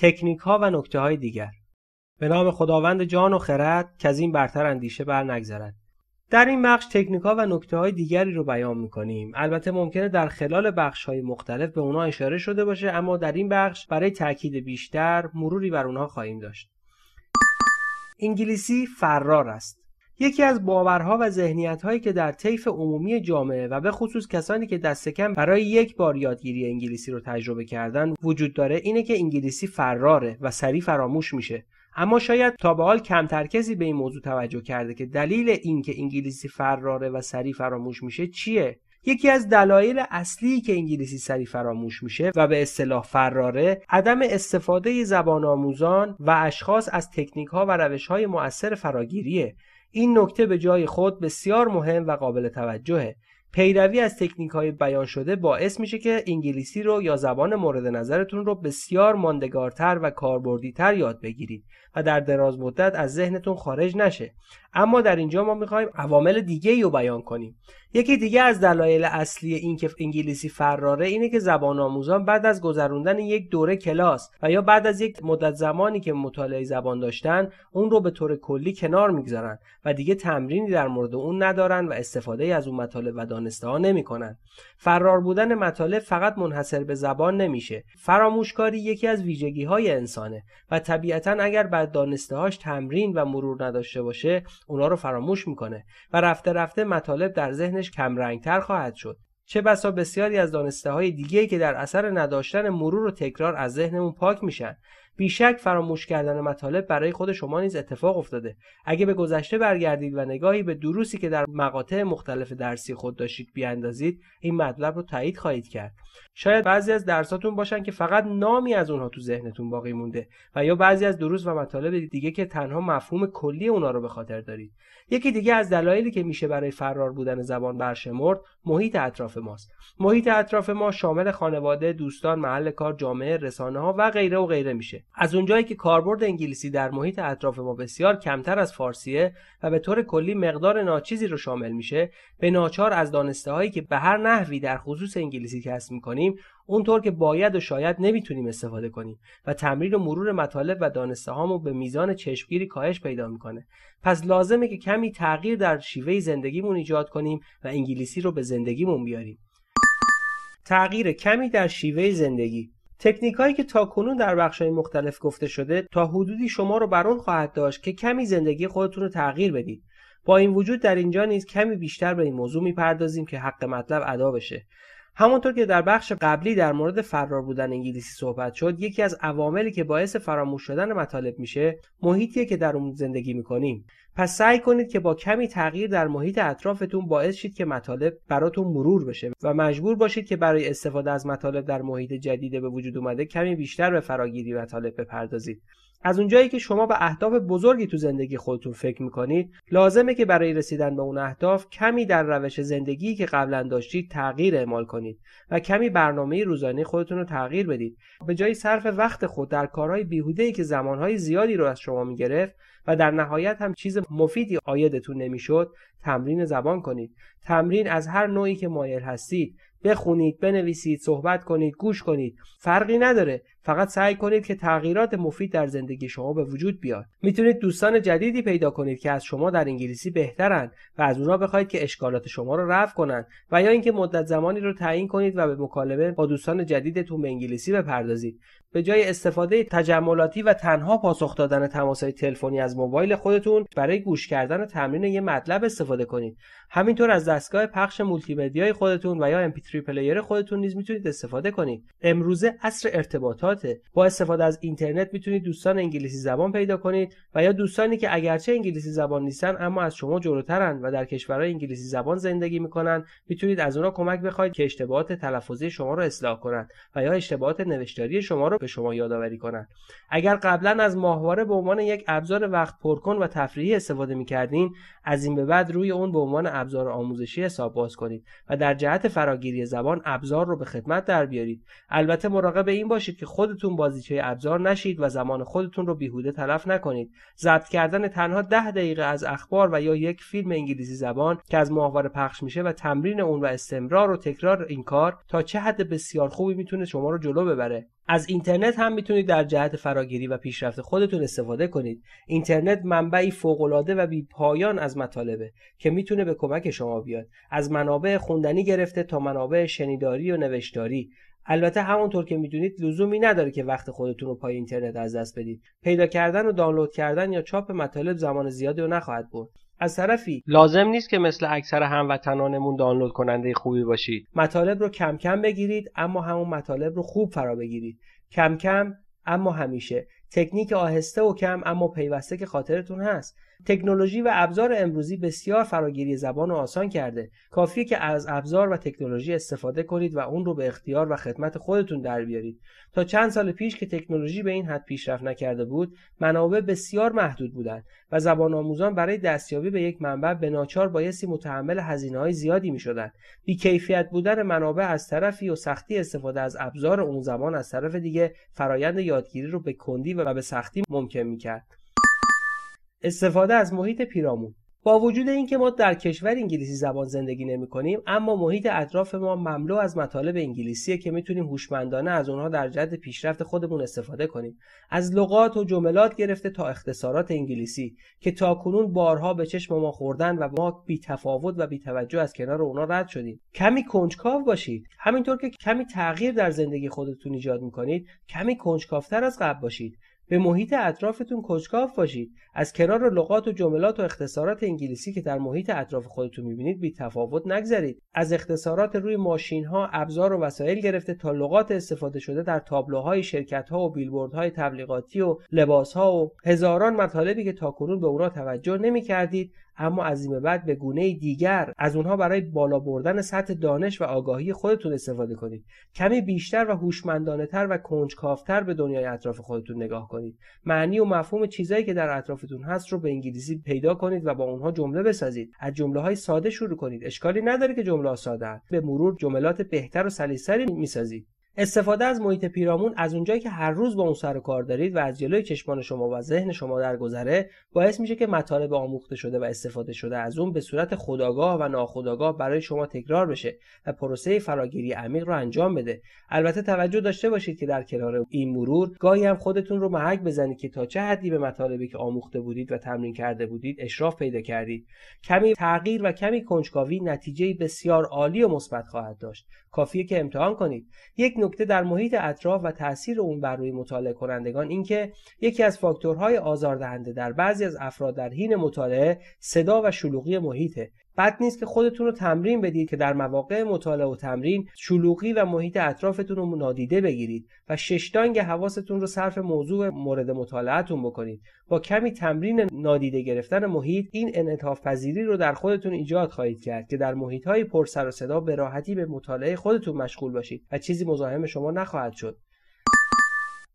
تکنیک ها و نکته های دیگر به نام خداوند جان و خرد که از این برتر اندیشه بر نگذرد در این بخش تکنیک ها و نکته های دیگری رو بیان میکنیم البته ممکنه در خلال بخش های مختلف به اونا اشاره شده باشه اما در این بخش برای تاکید بیشتر مروری بر اونها خواهیم داشت انگلیسی فرار است یکی از باورها و ذهنیت‌هایی که در طیف عمومی جامعه و به خصوص کسانی که دست کم برای یک بار یادگیری انگلیسی رو تجربه کردن وجود داره اینه که انگلیسی فراره و سریع فراموش میشه اما شاید تا به حال کمتر کسی به این موضوع توجه کرده که دلیل اینکه انگلیسی فراره و سریع فراموش میشه چیه یکی از دلایل اصلی که انگلیسی سریع فراموش میشه و به اصطلاح فراره عدم استفاده زبان آموزان و اشخاص از تکنیک ها و روش های مؤثر فراگیریه این نکته به جای خود بسیار مهم و قابل توجهه پیروی از تکنیک های بیان شده باعث میشه که انگلیسی رو یا زبان مورد نظرتون رو بسیار ماندگارتر و کاربردیتر یاد بگیرید و در دراز مدت از ذهنتون خارج نشه اما در اینجا ما میخوایم عوامل دیگه رو بیان کنیم یکی دیگه از دلایل اصلی که انگلیسی فراره اینه که زبان آموزان بعد از گذروندن یک دوره کلاس و یا بعد از یک مدت زمانی که مطالعه زبان داشتن اون رو به طور کلی کنار میگذارن و دیگه تمرینی در مورد اون ندارن و استفاده از اون مطالب و دانسته ها کنن. فرار بودن مطالب فقط منحصر به زبان نمیشه فراموشکاری یکی از ویژگی های انسانه و طبیعتا اگر بعد دانسته هاش تمرین و مرور نداشته باشه اونا رو فراموش میکنه و رفته رفته مطالب در ذهن ذهنش کمرنگتر خواهد شد چه بسا بسیاری از دانسته های دیگه که در اثر نداشتن مرور و تکرار از ذهنمون پاک میشن بیشک فراموش کردن مطالب برای خود شما نیز اتفاق افتاده اگه به گذشته برگردید و نگاهی به دروسی که در مقاطع مختلف درسی خود داشتید بیاندازید این مطلب رو تایید خواهید کرد شاید بعضی از درساتون باشن که فقط نامی از اونها تو ذهنتون باقی مونده و یا بعضی از دروس و مطالب دیگه که تنها مفهوم کلی اونا رو به خاطر دارید یکی دیگه از دلایلی که میشه برای فرار بودن زبان برشمرد محیط اطراف ماست محیط اطراف ما شامل خانواده دوستان محل کار جامعه رسانه ها و غیره و غیره میشه از اونجایی که کاربرد انگلیسی در محیط اطراف ما بسیار کمتر از فارسیه و به طور کلی مقدار ناچیزی رو شامل میشه به ناچار از دانسته هایی که به هر نحوی در خصوص انگلیسی کسب میکنیم اونطور که باید و شاید نمیتونیم استفاده کنیم و تمرین و مرور مطالب و دانسته هامو به میزان چشمگیری کاهش پیدا میکنه پس لازمه که کمی تغییر در شیوه زندگیمون ایجاد کنیم و انگلیسی رو به زندگیمون بیاریم تغییر کمی در شیوه زندگی تکنیک هایی که کنون در بخش های مختلف گفته شده تا حدودی شما رو بر خواهد داشت که کمی زندگی خودتون رو تغییر بدید با این وجود در اینجا نیز کمی بیشتر به این موضوع میپردازیم که حق مطلب ادا بشه همونطور که در بخش قبلی در مورد فرار بودن انگلیسی صحبت شد یکی از عواملی که باعث فراموش شدن مطالب میشه محیطیه که در اون زندگی میکنیم پس سعی کنید که با کمی تغییر در محیط اطرافتون باعث شید که مطالب براتون مرور بشه و مجبور باشید که برای استفاده از مطالب در محیط جدید به وجود اومده کمی بیشتر به فراگیری مطالب بپردازید از اونجایی که شما به اهداف بزرگی تو زندگی خودتون فکر میکنید لازمه که برای رسیدن به اون اهداف کمی در روش زندگی که قبلا داشتید تغییر اعمال کنید و کمی برنامه روزانه خودتون رو تغییر بدید به جای صرف وقت خود در کارهای بیهوده که زمانهای زیادی رو از شما میگرفت و در نهایت هم چیز مفیدی آیدتون نمیشد تمرین زبان کنید تمرین از هر نوعی که مایل هستید بخونید بنویسید صحبت کنید گوش کنید فرقی نداره فقط سعی کنید که تغییرات مفید در زندگی شما به وجود بیاد میتونید دوستان جدیدی پیدا کنید که از شما در انگلیسی بهترند و از اونا بخواید که اشکالات شما رو رفع کنند و یا اینکه مدت زمانی رو تعیین کنید و به مکالمه با دوستان جدیدتون به انگلیسی بپردازید به جای استفاده تجملاتی و تنها پاسخ دادن های تلفنی از موبایل خودتون برای گوش کردن تمرین یه مطلب استفاده کنید همینطور از دستگاه پخش مولتی خودتون و یا mp3 پلیر خودتون نیز میتونید استفاده کنید امروزه عصر ارتباطاته با استفاده از اینترنت میتونید دوستان انگلیسی زبان پیدا کنید و یا دوستانی که اگرچه انگلیسی زبان نیستن اما از شما جلوترن و در کشورهای انگلیسی زبان زندگی میکنن میتونید از اونا کمک بخواید که اشتباهات تلفظی شما رو اصلاح کنند و یا اشتباهات نوشتاری شما به شما یادآوری کنند اگر قبلا از ماهواره به عنوان یک ابزار وقت پرکن و تفریحی استفاده میکردین از این به بعد روی اون به عنوان ابزار آموزشی حساب باز کنید و در جهت فراگیری زبان ابزار رو به خدمت در بیارید البته مراقب این باشید که خودتون بازیچه ابزار نشید و زمان خودتون رو بیهوده تلف نکنید ضبط کردن تنها ده دقیقه از اخبار و یا یک فیلم انگلیسی زبان که از ماهواره پخش میشه و تمرین اون و استمرار و تکرار این کار تا چه حد بسیار خوبی میتونه شما رو جلو ببره از اینترنت هم میتونید در جهت فراگیری و پیشرفت خودتون استفاده کنید اینترنت منبعی فوقالعاده و بی پایان از مطالبه که میتونه به کمک شما بیاد از منابع خوندنی گرفته تا منابع شنیداری و نوشتاری البته همونطور که میدونید لزومی نداره که وقت خودتون رو پای اینترنت از دست بدید پیدا کردن و دانلود کردن یا چاپ مطالب زمان زیادی رو نخواهد برد از طرفی لازم نیست که مثل اکثر هموطنانمون دانلود کننده خوبی باشید مطالب رو کم کم بگیرید اما همون مطالب رو خوب فرا بگیرید کم کم اما همیشه تکنیک آهسته و کم اما پیوسته که خاطرتون هست تکنولوژی و ابزار امروزی بسیار فراگیری زبان رو آسان کرده کافیه که از ابزار و تکنولوژی استفاده کنید و اون رو به اختیار و خدمت خودتون در بیارید تا چند سال پیش که تکنولوژی به این حد پیشرفت نکرده بود منابع بسیار محدود بودند و زبان آموزان برای دستیابی به یک منبع به ناچار بایستی متحمل هزینه های زیادی میشدند بیکیفیت بودن منابع از طرفی و سختی استفاده از ابزار اون زبان از طرف دیگه فرایند یادگیری رو به کندی و به سختی ممکن میکرد استفاده از محیط پیرامون با وجود اینکه ما در کشور انگلیسی زبان زندگی نمی کنیم اما محیط اطراف ما مملو از مطالب انگلیسیه که میتونیم هوشمندانه از اونها در جهت پیشرفت خودمون استفاده کنیم از لغات و جملات گرفته تا اختصارات انگلیسی که تاکنون بارها به چشم ما خوردن و ما بی تفاوت و بی توجه از کنار اونا رد شدیم کمی کنجکاو باشید همینطور که کمی تغییر در زندگی خودتون ایجاد میکنید کمی کنجکاوتر از قبل باشید به محیط اطرافتون کنجکاو باشید از کنار و لغات و جملات و اختصارات انگلیسی که در محیط اطراف خودتون میبینید بی تفاوت نگذرید از اختصارات روی ماشین ها ابزار و وسایل گرفته تا لغات استفاده شده در تابلوهای شرکت ها و های تبلیغاتی و لباس ها و هزاران مطالبی که تاکنون به او توجه نمی کردید اما از این به بعد به گونه دیگر از اونها برای بالا بردن سطح دانش و آگاهی خودتون استفاده کنید کمی بیشتر و هوشمندانه تر و کنجکاوتر به دنیای اطراف خودتون نگاه کنید معنی و مفهوم چیزایی که در اطرافتون هست رو به انگلیسی پیدا کنید و با اونها جمله بسازید از جمله های ساده شروع کنید اشکالی نداره که جمله ساده به مرور جملات بهتر و سلیسری میسازید استفاده از محیط پیرامون از اونجایی که هر روز با اون سر و کار دارید و از جلوی چشمان شما و ذهن شما درگذره باعث میشه که مطالب آموخته شده و استفاده شده از اون به صورت خداگاه و ناخداگاه برای شما تکرار بشه و پروسه فراگیری عمیق رو انجام بده البته توجه داشته باشید که در کنار این مرور گاهی هم خودتون رو محک بزنید که تا چه حدی به مطالبی که آموخته بودید و تمرین کرده بودید اشراف پیدا کردید کمی تغییر و کمی کنجکاوی نتیجه بسیار عالی و مثبت خواهد داشت کافیه که امتحان کنید یک نکته در محیط اطراف و تاثیر اون بر روی مطالعه کنندگان اینکه یکی از فاکتورهای آزاردهنده در بعضی از افراد در حین مطالعه صدا و شلوغی محیطه بد نیست که خودتون رو تمرین بدید که در مواقع مطالعه و تمرین شلوغی و محیط اطرافتون رو نادیده بگیرید و ششتانگ حواستون رو صرف موضوع مورد مطالعهتون بکنید با کمی تمرین نادیده گرفتن محیط این انعطاف پذیری رو در خودتون ایجاد خواهید کرد که در محیط های پر سر و صدا به راحتی به مطالعه خودتون مشغول باشید و چیزی مزاحم شما نخواهد شد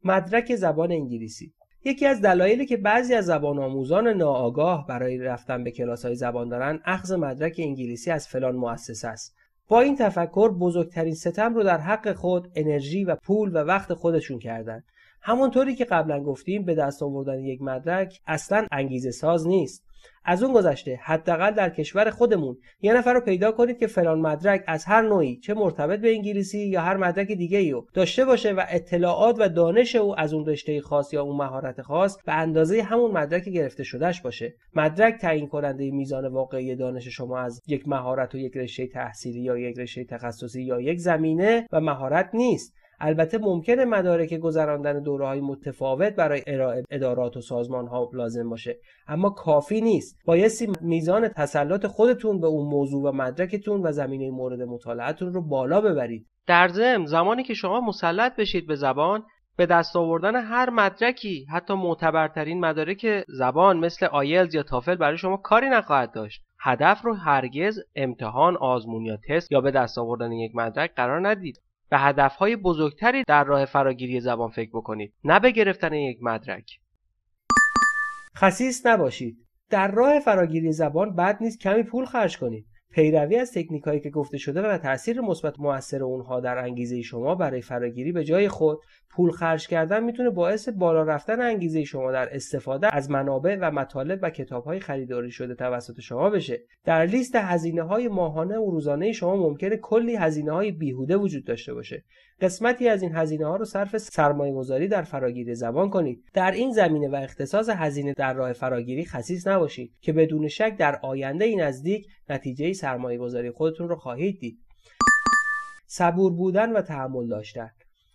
مدرک زبان انگلیسی یکی از دلایلی که بعضی از زبان آموزان ناآگاه برای رفتن به کلاس های زبان دارن اخذ مدرک انگلیسی از فلان مؤسسه است با این تفکر بزرگترین ستم رو در حق خود انرژی و پول و وقت خودشون کردن همونطوری که قبلا گفتیم به دست آوردن یک مدرک اصلا انگیزه ساز نیست از اون گذشته حداقل در کشور خودمون یه نفر رو پیدا کنید که فلان مدرک از هر نوعی چه مرتبط به انگلیسی یا هر مدرک دیگه ای رو داشته باشه و اطلاعات و دانش او از اون رشته خاص یا اون مهارت خاص به اندازه همون مدرک گرفته شدهش باشه مدرک تعیین کننده میزان واقعی دانش شما از یک مهارت و یک رشته تحصیلی یا یک رشته تخصصی یا یک زمینه و مهارت نیست البته ممکنه مدارک گذراندن دوره های متفاوت برای ارائه ادارات و سازمان ها لازم باشه اما کافی نیست بایستی میزان تسلط خودتون به اون موضوع و مدرکتون و زمینه مورد مطالعتون رو بالا ببرید در ضمن زمانی که شما مسلط بشید به زبان به دست آوردن هر مدرکی حتی معتبرترین مدارک زبان مثل آیلز یا تافل برای شما کاری نخواهد داشت هدف رو هرگز امتحان آزمون یا تست یا به دست آوردن یک مدرک قرار ندید به هدفهای بزرگتری در راه فراگیری زبان فکر بکنید نه به گرفتن یک مدرک خصیص نباشید در راه فراگیری زبان بد نیست کمی پول خرج کنید پیروی از تکنیک هایی که گفته شده و تاثیر مثبت موثر اونها در انگیزه شما برای فراگیری به جای خود پول خرج کردن میتونه باعث بالا رفتن انگیزه شما در استفاده از منابع و مطالب و کتابهای خریداری شده توسط شما بشه در لیست هزینه های ماهانه و روزانه شما ممکنه کلی هزینه های بیهوده وجود داشته باشه قسمتی از این هزینه ها رو صرف سرمایه در فراگیری زبان کنید در این زمینه و اختصاص هزینه در راه فراگیری خصیص نباشید که بدون شک در آینده این نزدیک نتیجه سرمایه گذاری خودتون رو خواهید دید صبور بودن و تحمل داشتن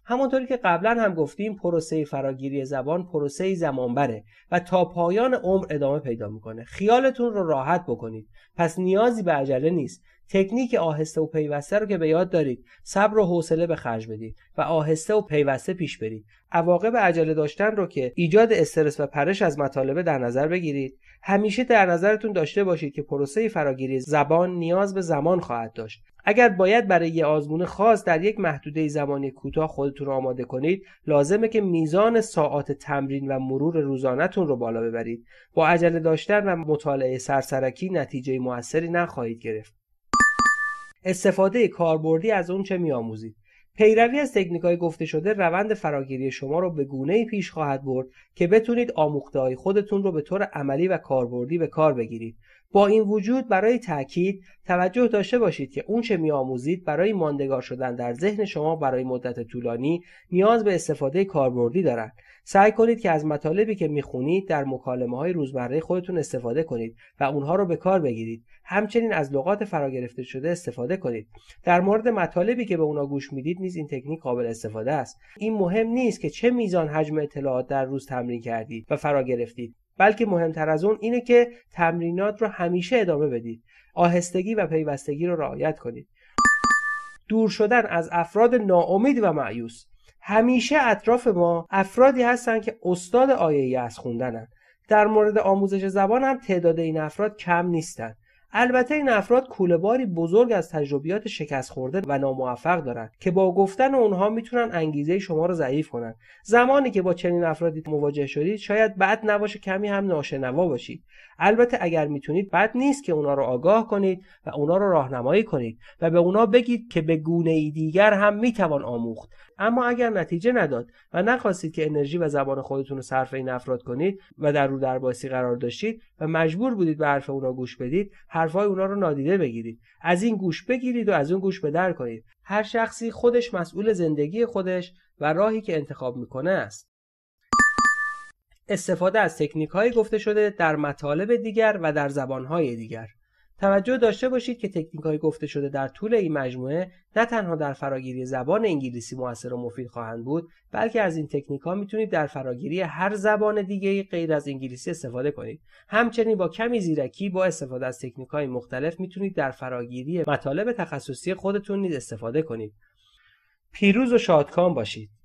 همونطوری که قبلا هم گفتیم پروسه فراگیری زبان پروسه زمانبره و تا پایان عمر ادامه پیدا میکنه خیالتون رو راحت بکنید پس نیازی به عجله نیست تکنیک آهسته و پیوسته رو که به یاد دارید صبر و حوصله به خرج بدید و آهسته و پیوسته پیش برید عواقب عجله داشتن رو که ایجاد استرس و پرش از مطالبه در نظر بگیرید همیشه در نظرتون داشته باشید که پروسه فراگیری زبان نیاز به زمان خواهد داشت اگر باید برای یه آزمون خاص در یک محدوده زمانی کوتاه خودتون رو آماده کنید لازمه که میزان ساعات تمرین و مرور روزانهتون رو بالا ببرید با عجله داشتن و مطالعه سرسرکی نتیجه موثری نخواهید گرفت استفاده کاربردی از اونچه میآموزید پیروی از های گفته شده روند فراگیری شما را به گونه پیش خواهد برد که بتونید های خودتون رو به طور عملی و کاربردی به کار بگیرید. با این وجود برای تاکید توجه داشته باشید که اونچه میآموزید برای ماندگار شدن در ذهن شما برای مدت طولانی نیاز به استفاده کاربردی دارد سعی کنید که از مطالبی که میخونید در مکالمه های روزمره خودتون استفاده کنید و اونها رو به کار بگیرید همچنین از لغات فرا گرفته شده استفاده کنید در مورد مطالبی که به اونا گوش میدید نیز این تکنیک قابل استفاده است این مهم نیست که چه میزان حجم اطلاعات در روز تمرین کردید و فرا گرفتید بلکه مهمتر از اون اینه که تمرینات رو همیشه ادامه بدید آهستگی و پیوستگی رو رعایت کنید دور شدن از افراد ناامید و معیوس همیشه اطراف ما افرادی هستند که استاد آیه از خوندنن در مورد آموزش زبان هم تعداد این افراد کم نیستند البته این افراد باری بزرگ از تجربیات شکست خورده و ناموفق دارند که با گفتن اونها میتونن انگیزه شما رو ضعیف کنن زمانی که با چنین افرادی مواجه شدید شاید بعد نباشه کمی هم ناشنوا باشید البته اگر میتونید بد نیست که اونا رو آگاه کنید و اونا رو راهنمایی کنید و به اونا بگید که به گونه ای دیگر هم میتوان آموخت اما اگر نتیجه نداد و نخواستید که انرژی و زبان خودتون رو صرف این افراد کنید و در رو درباسی قرار داشتید و مجبور بودید به حرف اونا گوش بدید حرفهای اونا رو نادیده بگیرید از این گوش بگیرید و از اون گوش به در کنید هر شخصی خودش مسئول زندگی خودش و راهی که انتخاب میکنه است استفاده از تکنیک هایی گفته شده در مطالب دیگر و در زبان های دیگر توجه داشته باشید که تکنیک های گفته شده در طول این مجموعه نه تنها در فراگیری زبان انگلیسی موثر و مفید خواهند بود بلکه از این تکنیک ها میتونید در فراگیری هر زبان دیگری غیر از انگلیسی استفاده کنید همچنین با کمی زیرکی با استفاده از تکنیک های مختلف میتونید در فراگیری مطالب تخصصی خودتون نیز استفاده کنید پیروز و شادکام باشید